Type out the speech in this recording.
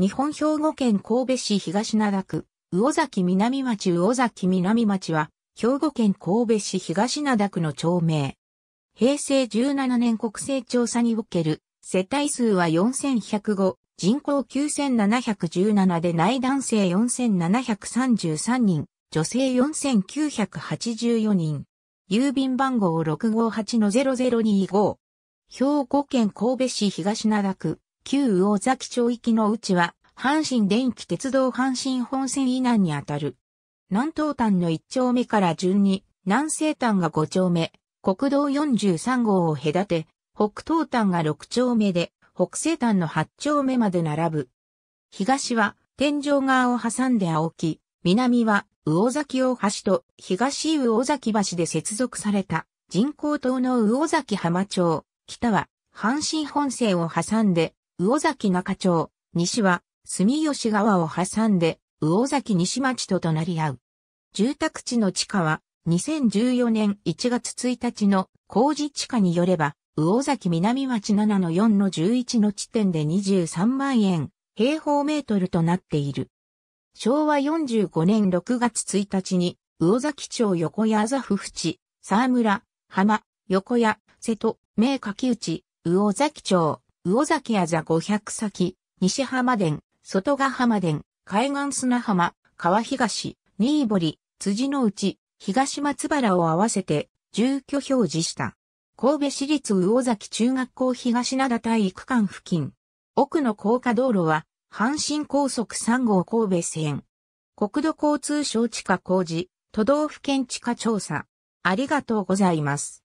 日本兵庫県神戸市東灘区、魚崎南町魚崎南町は、兵庫県神戸市東灘区の町名。平成17年国勢調査における、世帯数は4105、人口9717で内男性4733人、女性4984人。郵便番号658-0025。兵庫県神戸市東灘区、旧魚崎町域のうちは、阪神電気鉄道阪神本線以南にあたる。南東端の1丁目から順に、南西端が5丁目、国道43号を隔て、北東端が6丁目で、北西端の8丁目まで並ぶ。東は天井側を挟んで青木、南は魚崎大橋と東魚崎橋で接続された人工島の魚崎浜町、北は阪神本線を挟んで魚崎中町、西は、住吉川を挟んで、魚崎西町と隣り合う。住宅地の地価は、2014年1月1日の工事地価によれば、魚崎南町7の4の11の地点で23万円、平方メートルとなっている。昭和45年6月1日に、魚崎町横谷麻布淵、沢村、浜、横谷、瀬戸、名柿内、魚崎町、魚崎あざ五百先、西浜殿、外ヶ浜殿、海岸砂浜、川東、新堀、辻の内、東松原を合わせて、住居表示した。神戸市立魚崎中学校東灘体育館付近。奥の高架道路は、阪神高速3号神戸線。国土交通省地下工事、都道府県地下調査。ありがとうございます。